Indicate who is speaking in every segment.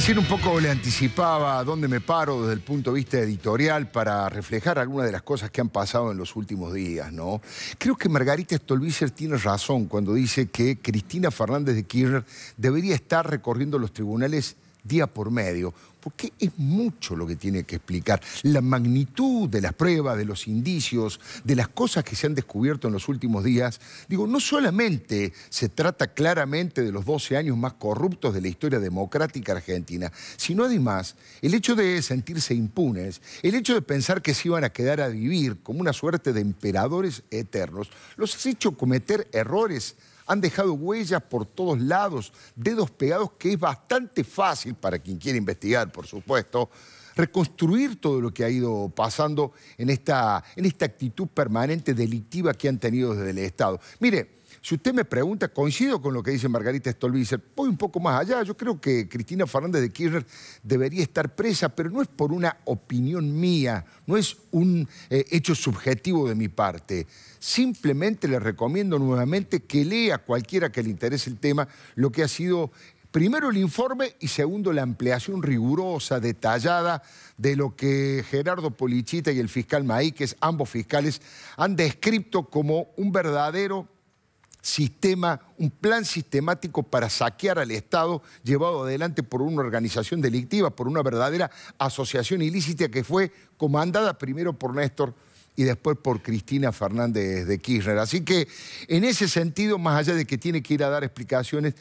Speaker 1: Recién un poco le anticipaba dónde me paro desde el punto de vista editorial para reflejar algunas de las cosas que han pasado en los últimos días, ¿no? Creo que Margarita Stolbizer tiene razón cuando dice que Cristina Fernández de Kirchner debería estar recorriendo los tribunales día por medio, porque es mucho lo que tiene que explicar. La magnitud de las pruebas, de los indicios, de las cosas que se han descubierto en los últimos días. Digo, no solamente se trata claramente de los 12 años más corruptos de la historia democrática argentina, sino además el hecho de sentirse impunes, el hecho de pensar que se iban a quedar a vivir como una suerte de emperadores eternos, los has hecho cometer errores han dejado huellas por todos lados, dedos pegados que es bastante fácil para quien quiere investigar, por supuesto, reconstruir todo lo que ha ido pasando en esta, en esta actitud permanente delictiva que han tenido desde el Estado. Mire, si usted me pregunta, coincido con lo que dice Margarita Stolbizer, voy un poco más allá. Yo creo que Cristina Fernández de Kirchner debería estar presa, pero no es por una opinión mía, no es un eh, hecho subjetivo de mi parte. Simplemente le recomiendo nuevamente que lea cualquiera que le interese el tema lo que ha sido Primero el informe y segundo la ampliación rigurosa, detallada de lo que Gerardo Polichita y el fiscal Maíquez, ambos fiscales, han descrito como un verdadero sistema, un plan sistemático para saquear al Estado llevado adelante por una organización delictiva, por una verdadera asociación ilícita que fue comandada primero por Néstor y después por Cristina Fernández de Kirchner. Así que en ese sentido, más allá de que tiene que ir a dar explicaciones,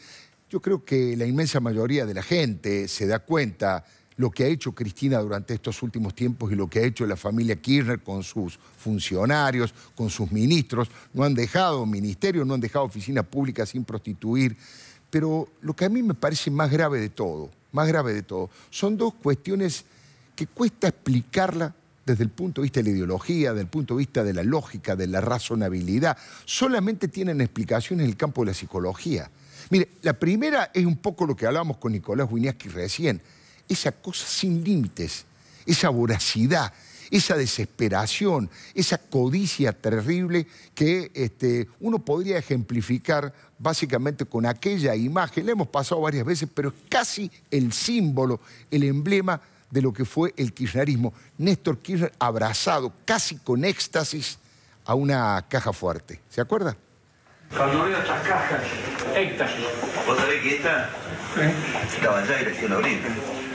Speaker 1: yo creo que la inmensa mayoría de la gente se da cuenta lo que ha hecho Cristina durante estos últimos tiempos y lo que ha hecho la familia Kirchner con sus funcionarios, con sus ministros. No han dejado ministerio, no han dejado oficina pública sin prostituir. Pero lo que a mí me parece más grave de todo, más grave de todo, son dos cuestiones que cuesta explicarla desde el punto de vista de la ideología, desde el punto de vista de la lógica, de la razonabilidad. Solamente tienen explicación en el campo de la psicología. Mire, la primera es un poco lo que hablábamos con Nicolás Winiaski recién esa cosa sin límites, esa voracidad, esa desesperación, esa codicia terrible que este, uno podría ejemplificar básicamente con aquella imagen, la hemos pasado varias veces, pero es casi el símbolo, el emblema de lo que fue el kirchnerismo. Néstor Kirchner abrazado casi con éxtasis a una caja fuerte. ¿Se acuerda? Cuando veo estas cajas, éxtasis. ¿Vos sabés que esta? ¿Eh? Estaba en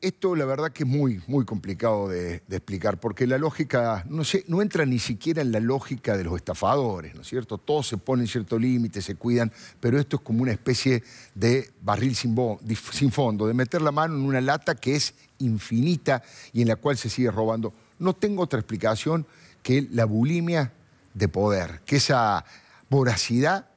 Speaker 1: esto la verdad que es muy, muy complicado de, explicar, porque la lógica, no, sé, no entra ni siquiera en la lógica de los estafadores, ¿no es cierto? Todos se ponen cierto límite, se cuidan, pero esto es como una especie de barril sin, sin fondo, de meter la mano en una lata que es infinita y en la cual se sigue robando. No tengo otra explicación que la bulimia de poder, que esa voracidad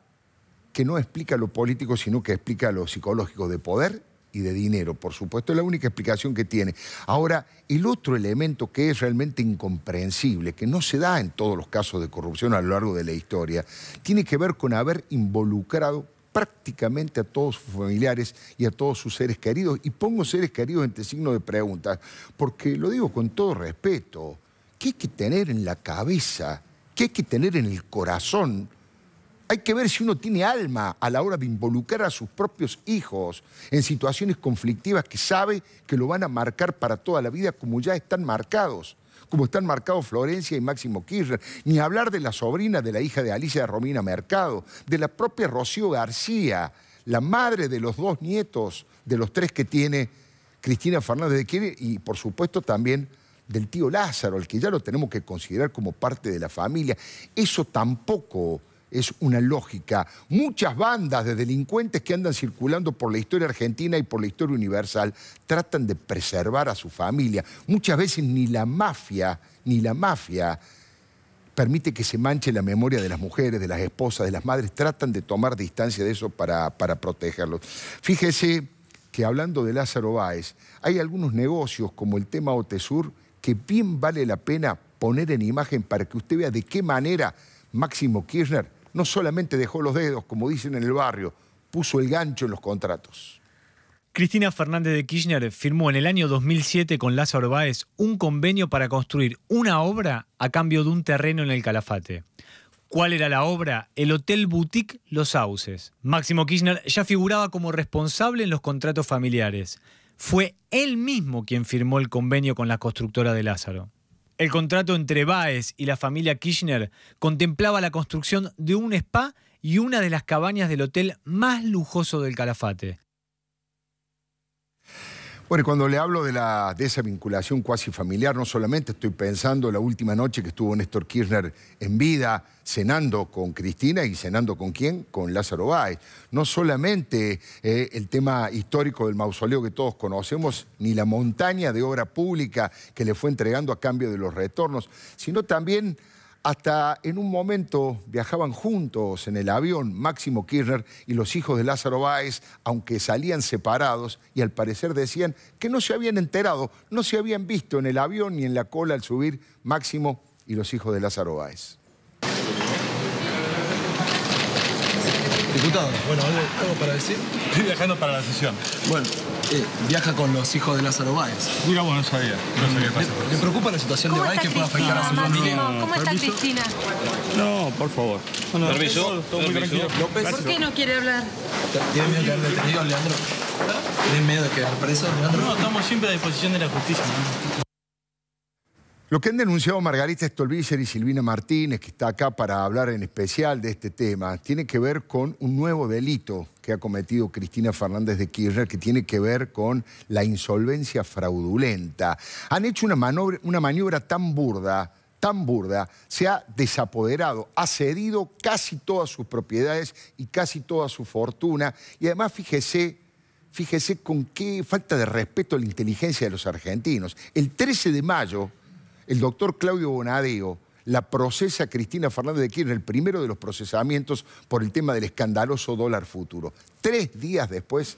Speaker 1: que no explica lo político, sino que explica lo psicológico de poder y de dinero, por supuesto, es la única explicación que tiene. Ahora, el otro elemento que es realmente incomprensible, que no se da en todos los casos de corrupción a lo largo de la historia, tiene que ver con haber involucrado prácticamente a todos sus familiares y a todos sus seres queridos. Y pongo seres queridos entre signo de pregunta, porque lo digo con todo respeto, ¿qué hay que tener en la cabeza? ¿Qué hay que tener en el corazón? Hay que ver si uno tiene alma a la hora de involucrar a sus propios hijos en situaciones conflictivas que sabe que lo van a marcar para toda la vida como ya están marcados como están marcados Florencia y Máximo Kirchner, ni hablar de la sobrina de la hija de Alicia Romina Mercado, de la propia Rocío García, la madre de los dos nietos, de los tres que tiene Cristina Fernández de Kirchner y por supuesto también del tío Lázaro, al que ya lo tenemos que considerar como parte de la familia. Eso tampoco es una lógica. Muchas bandas de delincuentes que andan circulando por la historia argentina y por la historia universal tratan de preservar a su familia. Muchas veces ni la mafia, ni la mafia permite que se manche la memoria de las mujeres, de las esposas, de las madres, tratan de tomar distancia de eso para, para protegerlos. Fíjese que hablando de Lázaro Báez, hay algunos negocios como el tema Otesur que bien vale la pena poner en imagen para que usted vea de qué manera Máximo Kirchner no solamente dejó los dedos, como dicen en el barrio, puso el gancho en los contratos.
Speaker 2: Cristina Fernández de Kirchner firmó en el año 2007 con Lázaro Báez un convenio para construir una obra a cambio de un terreno en el Calafate. ¿Cuál era la obra? El Hotel Boutique Los Sauces. Máximo Kirchner ya figuraba como responsable en los contratos familiares. Fue él mismo quien firmó el convenio con la constructora de Lázaro. El contrato entre Baez y la familia Kirchner contemplaba la construcción de un spa y una de las cabañas del hotel más lujoso del Calafate.
Speaker 1: Bueno, cuando le hablo de, la, de esa vinculación cuasi familiar, no solamente estoy pensando la última noche que estuvo Néstor Kirchner en vida, cenando con Cristina y cenando con quién, con Lázaro Báez. No solamente eh, el tema histórico del mausoleo que todos conocemos, ni la montaña de obra pública que le fue entregando a cambio de los retornos, sino también hasta en un momento viajaban juntos en el avión Máximo Kirchner y los hijos de Lázaro Báez, aunque salían separados y al parecer decían que no se habían enterado, no se habían visto en el avión ni en la cola al subir Máximo y los hijos de Lázaro Báez.
Speaker 2: Diputado, bueno, ¿algo para decir? Estoy viajando para la sesión. Bueno, eh, viaja con los hijos de Lázaro Báez. Mira, no sabía. No
Speaker 1: sé qué pasa. ¿Te preocupa la situación de Báez que pueda afectar a su familia? ¿Cómo está
Speaker 2: Cristina? No, por favor. permiso. Todo, muy tranquilo. ¿Por qué no quiere hablar?
Speaker 1: ¿Tiene miedo de quedar detenido,
Speaker 2: Leandro? ¿Tiene miedo de quedar preso, Leandro? No, estamos siempre a disposición de la justicia.
Speaker 1: Lo que han denunciado Margarita Stolbizer y Silvina Martínez, que está acá para hablar en especial de este tema, tiene que ver con un nuevo delito que ha cometido Cristina Fernández de Kirchner, que tiene que ver con la insolvencia fraudulenta. Han hecho una, maniobra, tan burda, tan burda, se ha desapoderado, ha cedido casi todas sus propiedades y casi toda su fortuna. Y además, fíjese, fíjese con qué falta de respeto a la inteligencia de los argentinos. El 13 de mayo el doctor Claudio Bonadeo la procesa Cristina Fernández de Kirchner, el primero de los procesamientos por el tema del escandaloso dólar futuro. Tres días después,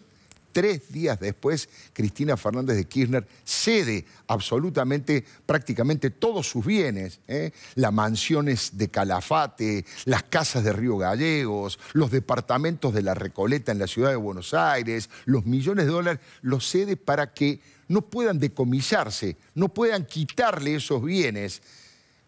Speaker 1: tres días después, Cristina Fernández de Kirchner cede absolutamente prácticamente todos sus bienes, ¿eh? las mansiones de Calafate, las casas de Río Gallegos, los departamentos de la Recoleta en la ciudad de Buenos Aires, los millones de dólares, los cede para que no puedan decomisarse, no puedan quitarle esos bienes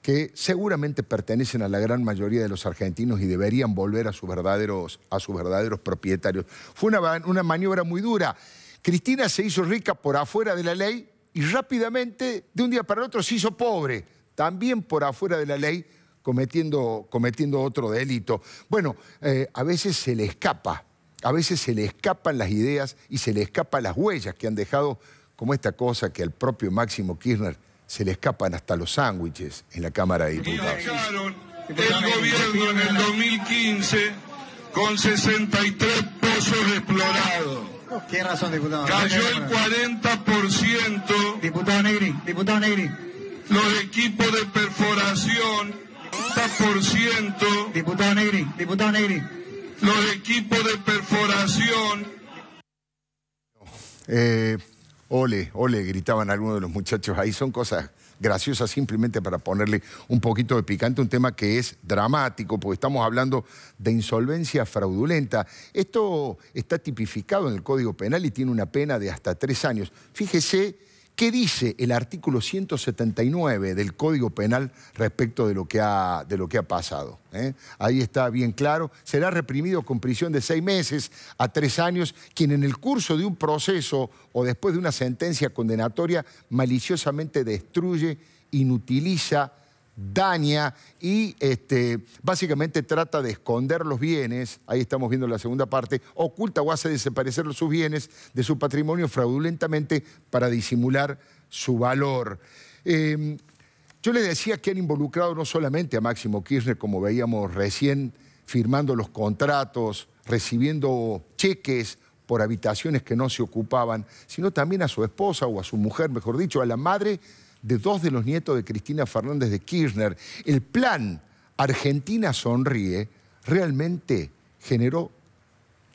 Speaker 1: que seguramente pertenecen a la gran mayoría de los argentinos y deberían volver a sus verdaderos, a sus verdaderos propietarios. Fue una, una maniobra muy dura. Cristina se hizo rica por afuera de la ley y rápidamente, de un día para el otro, se hizo pobre, también por afuera de la ley, cometiendo, cometiendo otro delito. Bueno, eh, a veces se le escapa, a veces se le escapan las ideas y se le escapan las huellas que han dejado como esta cosa que al propio Máximo Kirchner se le escapan hasta los sándwiches en la Cámara de Diputados. el gobierno en el 2015 con 63 pozos explorados. ¿Qué razón, diputado. Cayó el 40%. Diputado Negri, diputado Negri. Los equipos de perforación, 40%. Diputado Negri, diputado Negri. Los equipos de perforación. Eh, Ole, ole, gritaban algunos de los muchachos ahí. Son cosas graciosas simplemente para ponerle un poquito de picante, un tema que es dramático, porque estamos hablando de insolvencia fraudulenta. Esto está tipificado en el Código Penal y tiene una pena de hasta tres años. Fíjese ¿Qué dice el artículo 179 del Código Penal respecto de lo que ha, de lo que ha pasado? Eh? Ahí está bien claro. Será reprimido con prisión de seis meses a tres años quien en el curso de un proceso o después de una sentencia condenatoria maliciosamente destruye, inutiliza, daña y este, básicamente trata de esconder los bienes, ahí estamos viendo la segunda parte, oculta o hace desaparecer sus bienes de su patrimonio fraudulentamente para disimular su valor. Em, yo le decía que han involucrado no solamente a Máximo Kirchner, como veíamos recién, firmando los contratos, recibiendo cheques por habitaciones que no se ocupaban, sino también a su esposa o a su mujer, mejor dicho, a la madre de dos de los nietos de Cristina Fernández de Kirchner, el plan Argentina Sonríe realmente generó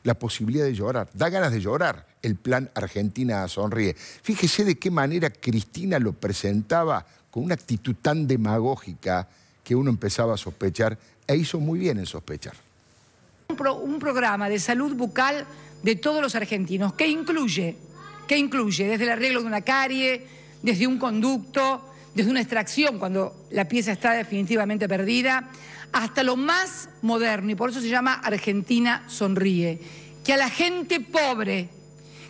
Speaker 1: la posibilidad de llorar. Da ganas de llorar el plan Argentina Sonríe. Fíjese de qué manera Cristina lo presentaba con una actitud tan demagógica que uno empezaba a sospechar e hizo muy bien en sospechar.
Speaker 2: Un, programa de salud bucal de todos los argentinos que incluye, que incluye desde el arreglo de una carie, desde un conducto, desde una extracción cuando la pieza está definitivamente perdida, hasta lo más moderno, y por eso se llama Argentina Sonríe, que a la gente pobre,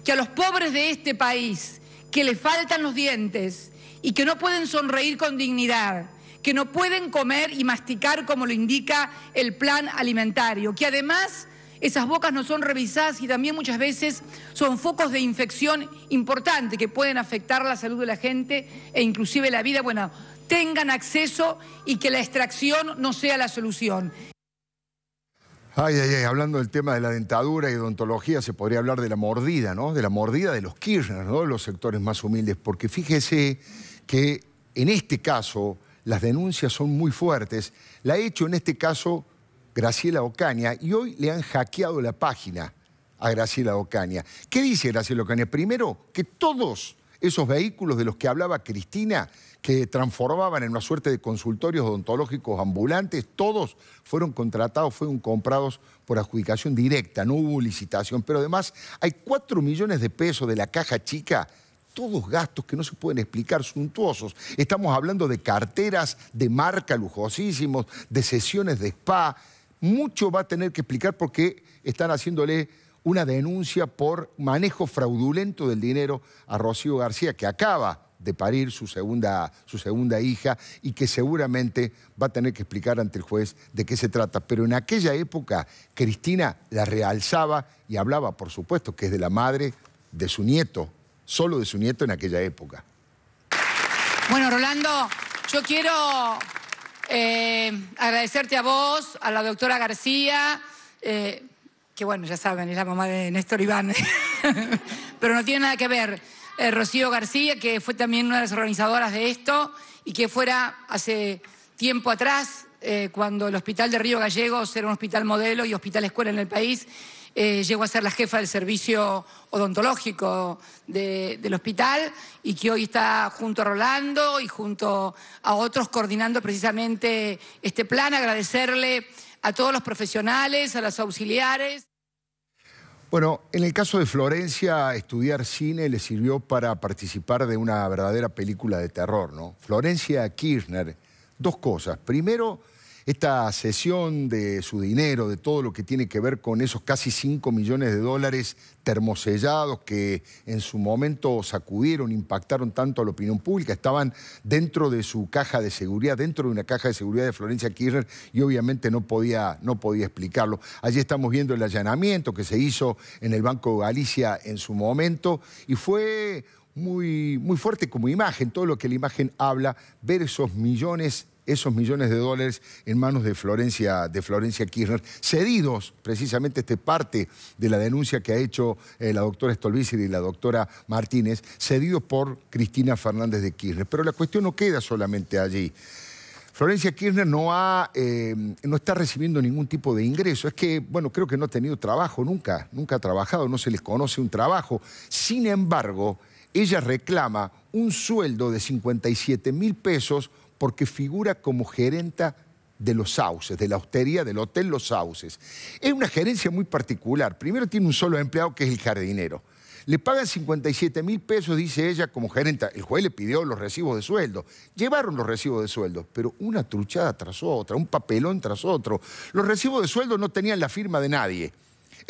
Speaker 2: que a los pobres de este país, que le faltan los dientes y que no pueden sonreír con dignidad, que no pueden comer y masticar como lo indica el plan alimentario, que además esas bocas no son revisadas y también muchas veces son focos de infección importante que pueden afectar la salud de la gente e inclusive la vida. Bueno, tengan acceso y que la extracción no sea la solución.
Speaker 1: Ay, ay, ay, hablando del tema de la dentadura y odontología, se podría hablar de la mordida, ¿no? De la mordida de los Kirchner, ¿no? Los sectores más humildes, porque fíjese que en este caso las denuncias son muy fuertes. La he hecho en este caso Graciela Ocaña, y hoy le han hackeado la página a Graciela Ocaña. ¿Qué dice Graciela Ocaña? Primero, que todos esos vehículos de los que hablaba Cristina, que transformaban en una suerte de consultorios odontológicos ambulantes, todos fueron contratados, fueron comprados por adjudicación directa, no hubo licitación, pero además hay 4 millones de pesos de la caja chica. Todos gastos que no se pueden explicar, suntuosos. Estamos hablando de carteras de marca lujosísimos, de sesiones de spa, mucho va a tener que explicar porque están haciéndole una denuncia por manejo fraudulento del dinero a Rocío García, que acaba de parir su segunda, su segunda hija y que seguramente va a tener que explicar ante el juez de qué se trata. Pero en aquella época, Cristina la realzaba y hablaba, por supuesto, que es de la madre de su nieto, solo de su nieto en aquella época.
Speaker 2: Bueno, Rolando, yo quiero eh, agradecerte a vos, a la doctora García, eh, que bueno, ya saben, es la mamá de Néstor Iván, pero no tiene nada que ver. Eh, Rocío García, que fue también una de las organizadoras de esto y que fuera hace tiempo atrás, cuando el Hospital de Río Gallegos era un hospital modelo y hospital escuela en el país, eh, ...llegó a ser la jefa del servicio odontológico del hospital y que hoy está junto a Rolando y junto a otros coordinando precisamente este plan. Agradecerle a todos los profesionales, a los auxiliares.
Speaker 1: Bueno, en el caso de Florencia, estudiar cine le sirvió para participar de una verdadera película de terror, ¿no? Florencia Kirchner, dos cosas. Primero, esta cesión de su dinero, de todo lo que tiene que ver con esos casi 5 millones de dólares termosellados que en su momento sacudieron, impactaron tanto a la opinión pública, estaban dentro de su caja de seguridad, dentro de una caja de seguridad de Florencia Kirchner y obviamente no podía, no podía explicarlo. Allí estamos viendo el allanamiento que se hizo en el Banco de Galicia en su momento y fue muy, muy fuerte como imagen, todo lo que la imagen habla, ver esos millones esos millones de dólares en manos de Florencia, de Florencia Kirchner, cedidos precisamente este parte de la denuncia que ha hecho eh, la doctora Stolbizer y la doctora Martínez, cedidos por Cristina Fernández de Kirchner. Pero la cuestión no queda solamente allí. Florencia Kirchner no, ha, eh, no está recibiendo ningún tipo de ingreso. Es que, bueno, creo que no ha tenido trabajo nunca, nunca ha trabajado, no se les conoce un trabajo. Sin embargo, ella reclama un sueldo de 57 mil pesos porque figura como gerenta de los sauces, de la hostería del Hotel Los Sauces. Es una gerencia muy particular. Primero tiene un solo empleado que es el jardinero. Le pagan 57 mil pesos, dice ella, como gerenta. El juez le pidió los recibos de sueldo. Llevaron los recibos de sueldo, pero una truchada tras otra, un papelón tras otro. Los recibos de sueldo no tenían la firma de nadie.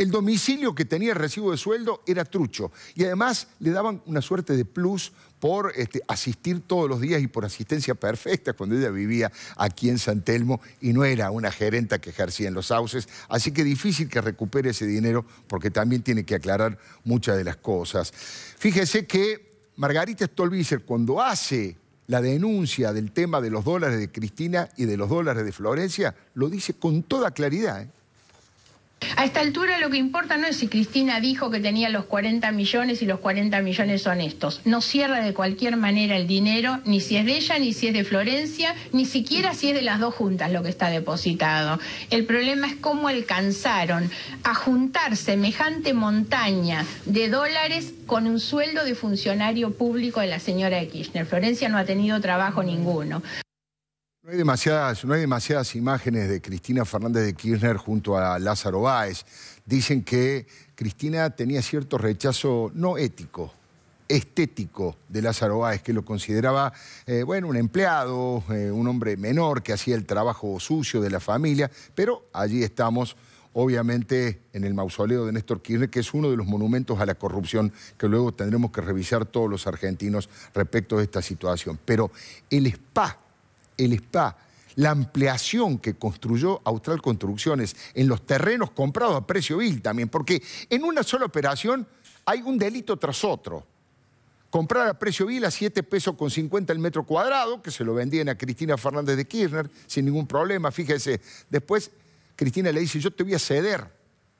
Speaker 1: El domicilio que tenía el recibo de sueldo era trucho y además le daban una suerte de plus por este, asistir todos los días y por asistencia perfecta cuando ella vivía aquí en San Telmo y no era una gerenta que ejercía en los sauces, así que difícil que recupere ese dinero porque también tiene que aclarar muchas de las cosas. Fíjese que Margarita Stolbizer cuando hace la denuncia del tema de los dólares de Cristina y de los dólares de Florencia, lo dice con toda claridad. ¿eh?
Speaker 2: A esta altura lo que importa no es si Cristina dijo que tenía los 40 millones y los 40 millones son estos. No cierra de cualquier manera el dinero, ni si es de ella, ni si es de Florencia, ni siquiera si es de las dos juntas lo que está depositado. El problema es cómo alcanzaron a juntar semejante montaña de dólares con un sueldo de funcionario público de la señora Kirchner. Florencia no ha tenido trabajo ninguno.
Speaker 1: No hay, demasiadas, imágenes de Cristina Fernández de Kirchner junto a Lázaro Báez. Dicen que Cristina tenía cierto rechazo no ético, estético de Lázaro Báez, que lo consideraba, eh, bueno, un empleado, eh, un hombre menor que hacía el trabajo sucio de la familia, pero allí estamos obviamente en el mausoleo de Néstor Kirchner, que es uno de los monumentos a la corrupción que luego tendremos que revisar todos los argentinos respecto de esta situación. Pero el spa el SPA, la ampliación que construyó Austral Construcciones en los terrenos comprados a precio vil también, porque en una sola operación hay un delito tras otro. Comprar a precio vil a 7 pesos con 50 el metro cuadrado, que se lo vendían a Cristina Fernández de Kirchner sin ningún problema, fíjese. Después Cristina le dice, yo te voy a ceder,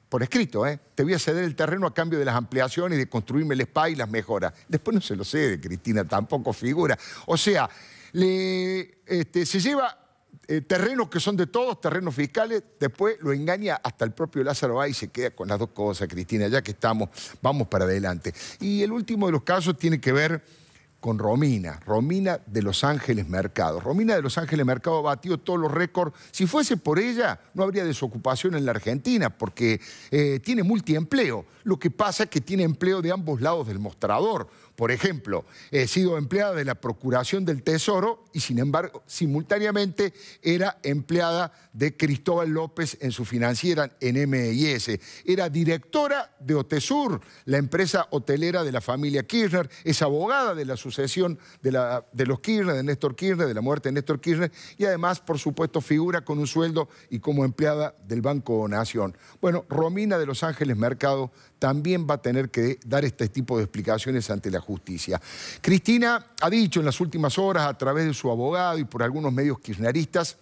Speaker 1: por escrito, ¿eh? te voy a ceder el terreno a cambio de las ampliaciones, de construirme el spa y las mejoras. Después no se lo cede, Cristina, tampoco figura. O sea, le, este, se lleva eh, terrenos que son de todos, terrenos fiscales, después lo engaña hasta el propio Lázaro Báez y se queda con las dos cosas, Cristina, ya que estamos, vamos para adelante. Y el último de los casos tiene que ver con Romina, Romina de Los Ángeles Mercado. Romina de Los Ángeles Mercado batió todos los récords. Si fuese por ella, no habría desocupación en la Argentina, porque eh, tiene multiempleo. Lo que pasa es que tiene empleo de ambos lados del mostrador por ejemplo, he sido empleada de la Procuración del Tesoro y sin embargo simultáneamente era empleada de Cristóbal López en su financiera en MIS. Era directora de Otesur, la empresa hotelera de la familia Kirchner. Es abogada de la sucesión de, la, de los Kirchner, de Néstor Kirchner, de la muerte de Néstor Kirchner. Y además, por supuesto, figura con un sueldo y como empleada del Banco Nación. Bueno, Romina de Los Ángeles Mercado también va a tener que dar este tipo de explicaciones ante la justicia justicia. Cristina ha dicho en las últimas horas a través de su abogado y por algunos medios kirchneristas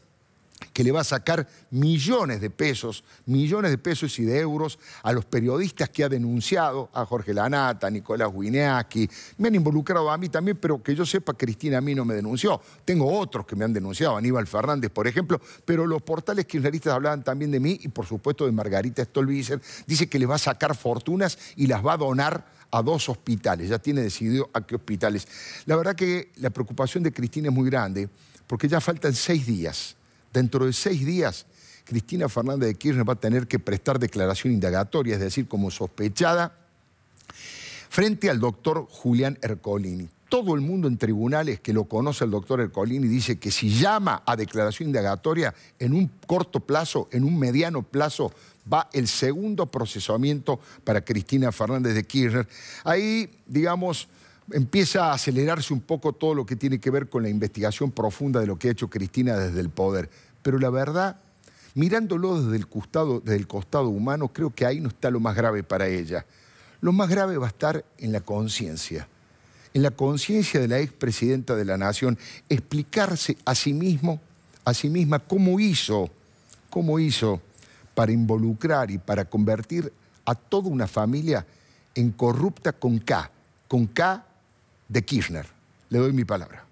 Speaker 1: que le va a sacar millones de pesos, millones de pesos y de euros a los periodistas que ha denunciado, a Jorge Lanata, a Nicolás Wineaki, me han involucrado a mí también, pero que yo sepa, Cristina a mí no me denunció. Tengo otros que me han denunciado, Aníbal Fernández, por ejemplo, pero los portales kirchneristas hablaban también de mí y, por supuesto, de Margarita Stolbizer. Dice que le va a sacar fortunas y las va a donar a dos hospitales, ya tiene decidido a qué hospitales. La verdad que la preocupación de Cristina es muy grande, porque ya faltan seis días Dentro de seis días, Cristina Fernández de Kirchner va a tener que prestar declaración indagatoria, es decir, como sospechada, frente al doctor Julián Ercolini. Todo el mundo en tribunales que lo conoce el doctor Ercolini dice que si llama a declaración indagatoria en un corto plazo, en un mediano plazo, va el segundo procesamiento para Cristina Fernández de Kirchner. Ahí, digamos, empieza a acelerarse un poco todo lo que tiene que ver con la investigación profunda de lo que ha hecho Cristina desde el poder. Pero la verdad, mirándolo desde el, costado, costado humano, creo que ahí no está lo más grave para ella. Lo más grave va a estar en la conciencia. En la conciencia de la expresidenta de la Nación, explicarse a sí mismo, a sí misma, cómo hizo, cómo hizo para involucrar y para convertir a toda una familia en corrupta con K, con K de Kirchner. Le doy mi palabra.